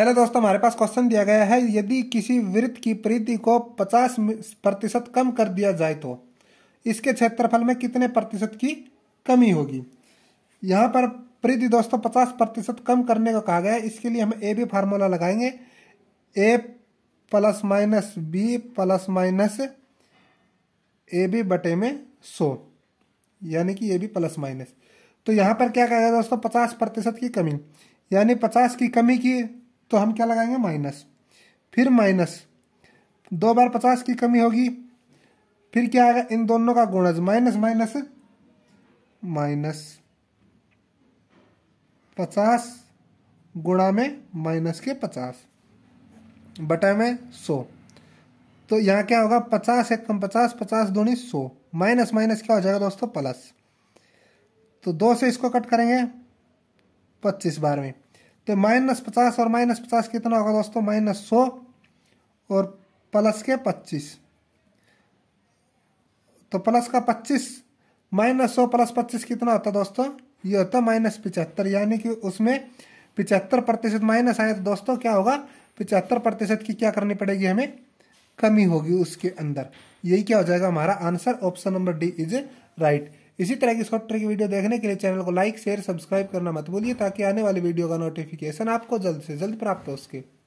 hello दोस्तों हमारे पास question दिया गया है यदि किसी वृत्त की परिधि को 50 प्रतिशत कम कर दिया जाए तो इसके क्षेत्रफल में कितने प्रतिशत की कमी होगी यहाँ पर परिधि दोस्तों 50 प्रतिशत कम करने को कहा गया है इसके लिए हम ए बी फार्मूला लगाएंगे A plus minus B plus minus A B बटे में सो यानी कि ए बी प्लस माइनस तो यहाँ पर क्या कहा गया दोस्तों पचास प्रतिशत की कमी यानी पचास की कमी की तो हम क्या लगाएंगे माइनस फिर माइनस दो बार पचास की कमी होगी फिर क्या आएगा इन दोनों का गुणज माइनस माइनस माइनस पचास गुणा में माइनस के पचास बटा में सौ तो यहाँ क्या होगा पचास एक कम पचास पचास नहीं सौ माइनस माइनस क्या हो जाएगा दोस्तों प्लस तो दो से इसको कट करेंगे पच्चीस बार में तो माइनस पचास और माइनस पचास कितना होगा दोस्तों माइनस सौ और प्लस के पच्चीस तो प्लस का पच्चीस माइनस सौ प्लस पच्चीस कितना होता दोस्तों ये होता माइनस पिचहत्तर यानी कि उसमें पिचहत्तर प्रतिशत माइनस आए तो दोस्तों क्या होगा पिचहत्तर प्रतिशत की क्या करनी पड़ेगी हमें कमी होगी उसके अंदर यही क्या हो जाएगा हमारा answer option number D is right इसी तरह की शॉर्ट ट्रिक वीडियो देखने के लिए चैनल को लाइक शेयर सब्सक्राइब करना मत भूलिए ताकि आने वाली वीडियो का नोटिफिकेशन आपको जल्द से जल्द प्राप्त हो सके